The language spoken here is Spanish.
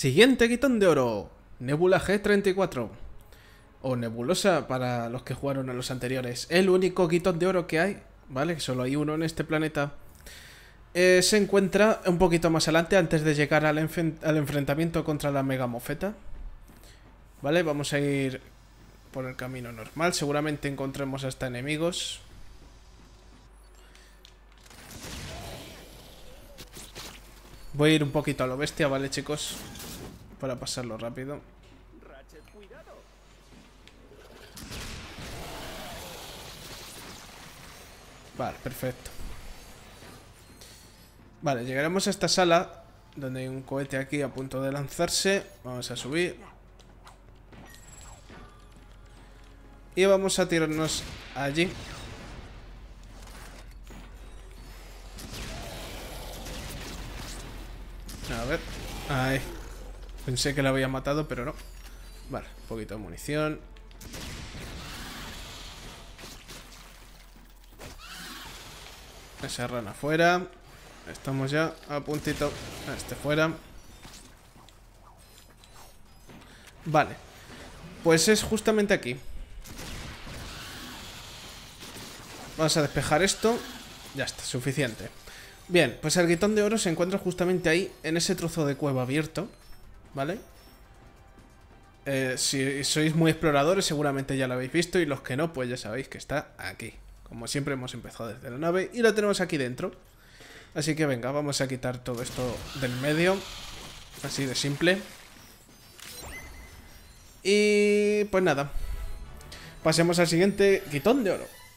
Siguiente guitón de oro, Nebula G34. O Nebulosa para los que jugaron a los anteriores. El único guitón de oro que hay, ¿vale? solo hay uno en este planeta. Eh, se encuentra un poquito más adelante antes de llegar al, al enfrentamiento contra la Mega Mofeta. Vale, vamos a ir por el camino normal. Seguramente encontremos hasta enemigos. Voy a ir un poquito a lo bestia, ¿vale, chicos? para pasarlo rápido. Vale, perfecto. Vale, llegaremos a esta sala donde hay un cohete aquí a punto de lanzarse. Vamos a subir. Y vamos a tirarnos allí. A ver. Ahí. Pensé que la había matado, pero no. Vale, un poquito de munición. Esa rana fuera. Estamos ya a puntito. Este fuera. Vale. Pues es justamente aquí. Vamos a despejar esto. Ya está, suficiente. Bien, pues el guitón de oro se encuentra justamente ahí, en ese trozo de cueva abierto. ¿vale? Eh, si sois muy exploradores seguramente ya lo habéis visto y los que no, pues ya sabéis que está aquí. Como siempre hemos empezado desde la nave y lo tenemos aquí dentro. Así que venga, vamos a quitar todo esto del medio. Así de simple. Y pues nada. Pasemos al siguiente quitón de oro.